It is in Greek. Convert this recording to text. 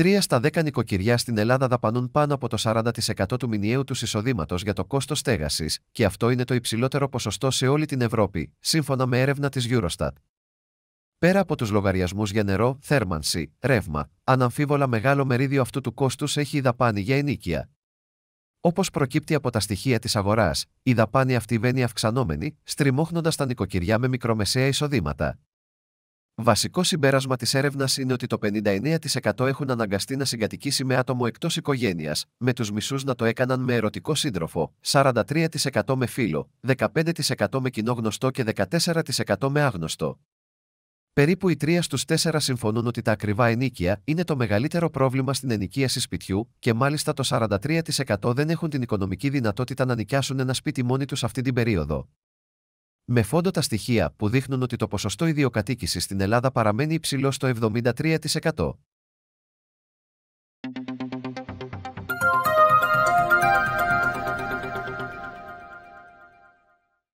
Τρία στα δέκα νοικοκυριά στην Ελλάδα δαπανούν πάνω από το 40% του μηνιαίου τους εισοδήματος για το κόστος στέγασης, και αυτό είναι το υψηλότερο ποσοστό σε όλη την Ευρώπη, σύμφωνα με έρευνα της Eurostat. Πέρα από τους λογαριασμούς για νερό, θέρμανση, ρεύμα, αναμφίβολα μεγάλο μερίδιο αυτού του κόστους έχει η δαπάνη για ενίκεια. Όπως προκύπτει από τα στοιχεία της αγοράς, η δαπάνη αυτή βαίνει αυξανόμενη, στριμώχνοντας τα νοικοκυριά με μικρομεσαία εισοδήματα. Βασικό συμπέρασμα της έρευνας είναι ότι το 59% έχουν αναγκαστεί να συγκατοικήσει με άτομο εκτός οικογένειας, με τους μισούς να το έκαναν με ερωτικό σύντροφο, 43% με φίλο, 15% με κοινό γνωστό και 14% με άγνωστο. Περίπου οι τρία στους τέσσερα συμφωνούν ότι τα ακριβά ενίκεια είναι το μεγαλύτερο πρόβλημα στην ενοικίαση σπιτιού και μάλιστα το 43% δεν έχουν την οικονομική δυνατότητα να νοικιάσουν ένα σπίτι μόνοι τους αυτή την περίοδο με φόντο τα στοιχεία που δείχνουν ότι το ποσοστό ιδιοκατοίκησης στην Ελλάδα παραμένει υψηλό στο 73%.